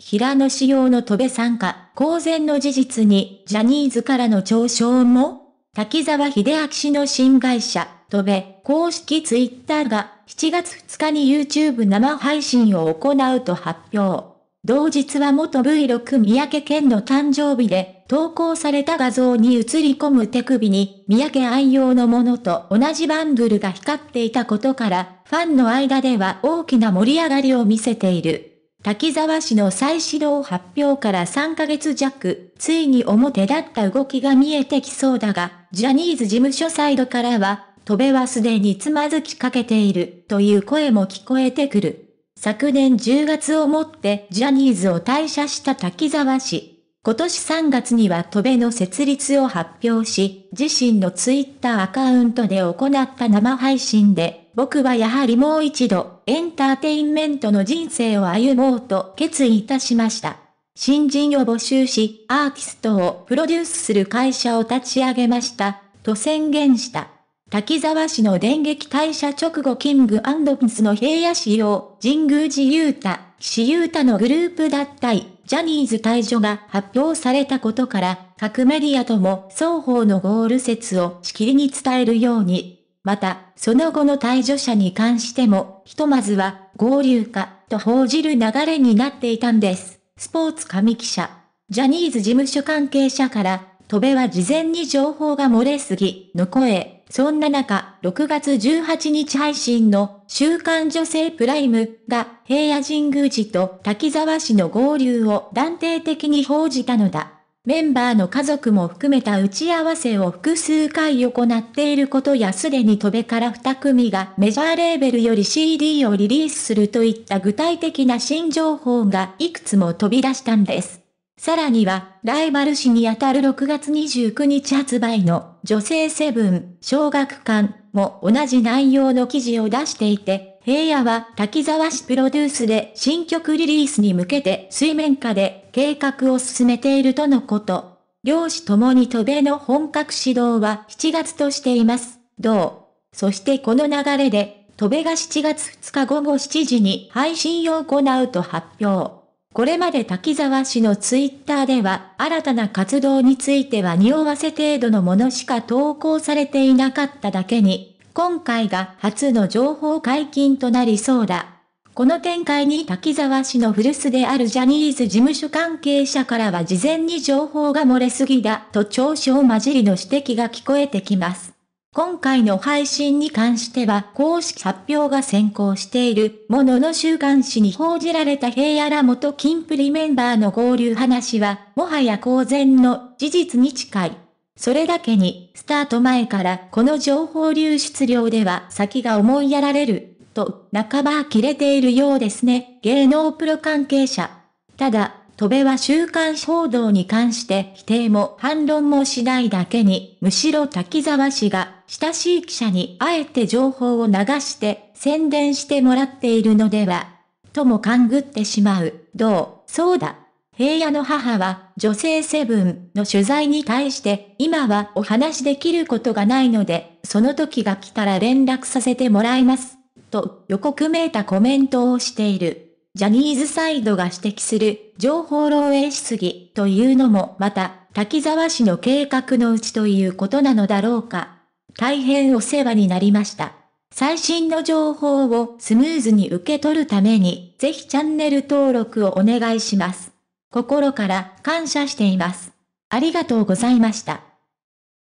平野仕様の戸部参加、公然の事実に、ジャニーズからの嘲笑も滝沢秀明氏の新会社、戸部、公式ツイッターが、7月2日に YouTube 生配信を行うと発表。同日は元 V6 三宅健の誕生日で、投稿された画像に映り込む手首に、三宅愛用のものと同じバンドルが光っていたことから、ファンの間では大きな盛り上がりを見せている。滝沢氏の再始動発表から3ヶ月弱、ついに表だった動きが見えてきそうだが、ジャニーズ事務所サイドからは、戸部はすでにつまずきかけている、という声も聞こえてくる。昨年10月をもってジャニーズを退社した滝沢氏。今年3月には戸部の設立を発表し、自身のツイッターアカウントで行った生配信で、僕はやはりもう一度、エンターテインメントの人生を歩もうと決意いたしました。新人を募集し、アーティストをプロデュースする会社を立ち上げました、と宣言した。滝沢市の電撃退社直後キングピスの平野市を神宮寺雄太、岸優太のグループ脱退、ジャニーズ退場が発表されたことから、各メディアとも双方のゴール説をしきりに伝えるようにまた、その後の退場者に関しても、ひとまずは、合流か、と報じる流れになっていたんです。スポーツ上記者。ジャニーズ事務所関係者から、戸部は事前に情報が漏れすぎ、の声。そんな中、6月18日配信の、週刊女性プライムが、平野神宮寺と滝沢市の合流を断定的に報じたのだ。メンバーの家族も含めた打ち合わせを複数回行っていることやすでに戸部から2組がメジャーレーベルより CD をリリースするといった具体的な新情報がいくつも飛び出したんです。さらには、ライバル誌にあたる6月29日発売の、女性セブン、小学館、も同じ内容の記事を出していて、平野は滝沢氏プロデュースで新曲リリースに向けて水面下で計画を進めているとのこと。両氏ともに渡米の本格始動は7月としています。どうそしてこの流れで、渡米が7月2日午後7時に配信を行うと発表。これまで滝沢氏のツイッターでは、新たな活動については匂わせ程度のものしか投稿されていなかっただけに、今回が初の情報解禁となりそうだ。この展開に滝沢氏の古巣であるジャニーズ事務所関係者からは事前に情報が漏れすぎだと嘲笑混じりの指摘が聞こえてきます。今回の配信に関しては公式発表が先行しているものの週刊誌に報じられた平野ら元金プリメンバーの合流話は、もはや公然の事実に近い。それだけに、スタート前からこの情報流出量では先が思いやられる、と、半ば切れているようですね、芸能プロ関係者。ただ、戸部は週刊報道に関して否定も反論もしないだけに、むしろ滝沢氏が親しい記者にあえて情報を流して宣伝してもらっているのでは、とも勘ぐってしまう。どうそうだ。平野の母は女性セブンの取材に対して今はお話できることがないので、その時が来たら連絡させてもらいます。と予告めいたコメントをしている。ジャニーズサイドが指摘する情報漏洩しすぎというのもまた、滝沢氏の計画のうちということなのだろうか。大変お世話になりました。最新の情報をスムーズに受け取るために、ぜひチャンネル登録をお願いします。心から感謝しています。ありがとうございました。